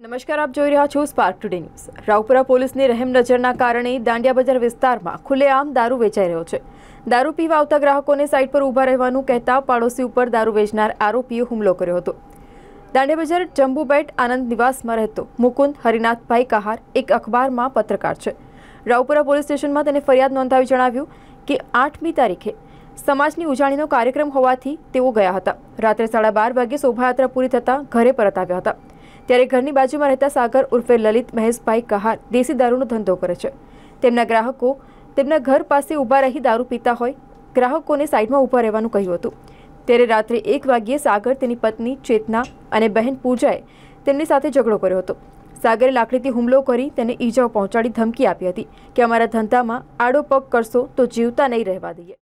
નમસ્કાર આપ જોઈ રહ્યા છો સ્પાર્ક ટુડે ન્યૂઝ રાવપુરા પોલીસની રહેમ નજરના કારણે દાંડિયા બજાર વિસ્તારમાં ખુલ્લેઆમ દારૂ વેચાઈ રહ્યો છે દારૂ પીવા આવતા ગ્રાહકોને સાઇટ પર ઊભા રહેવાનું કહેતા પાડોશી ઉપર દારૂ વેચનાર આરોપીએ હુમલો કર્યો હતો દાંડિયા બજાર જંબુબેટ આનંદ નિવાસમાં રહેતો મુકુંદ હરિનાથભાઈ કહાર એક અખબારમાં પત્રકાર છે રાવપુરા પોલીસ સ્ટેશનમાં તેને ફરિયાદ નોંધાવી જણાવ્યું કે આઠમી તારીખે સમાજની ઉજાણીનો કાર્યક્રમ હોવાથી તેઓ ગયા હતા રાત્રે સાડા બાર વાગે શોભાયાત્રા પૂરી થતાં ઘરે પરત આવ્યા હતા ત્યારે ઘરની બાજુમાં રહેતા સાગર ઉર્ફે લલિત મહેશભાઈ કહાર દેશી દારૂનો ધંધો કરે છે તેમના ગ્રાહકો તેમના ઘર પાસે ઊભા રહી દારૂ પીતા હોય ગ્રાહકોને સાઈડમાં ઊભા રહેવાનું કહ્યું હતું ત્યારે રાત્રે એક વાગ્યે સાગર તેની પત્ની ચેતના અને બહેન પૂજાએ તેમની સાથે ઝઘડો કર્યો હતો સાગરે લાકડીથી હુમલો કરી તેને ઈજાઓ પહોંચાડી ધમકી આપી હતી કે અમારા ધંધામાં આડો પગ કરશો તો જીવતા નહીં રહેવા દઈએ